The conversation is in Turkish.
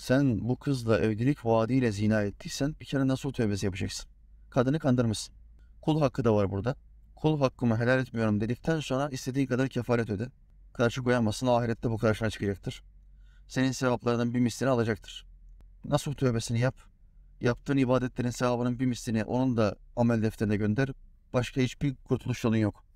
Sen bu kızla evlilik vaadiyle zina ettiysen bir kere nasıl tövbesi yapacaksın? Kadını kandırmışsın. Kul hakkı da var burada. Kul hakkımı helal etmiyorum dedikten sonra istediği kadar kefalet öde. Karşı koyamazsın ahirette bu karşına çıkacaktır. Senin sevaplardan bir mislini alacaktır. Nasıl tövbesini yap? Yaptığın ibadetlerin sevabının bir mislini onun da amel defterine gönder. Başka hiçbir kurtuluş yolun yok.''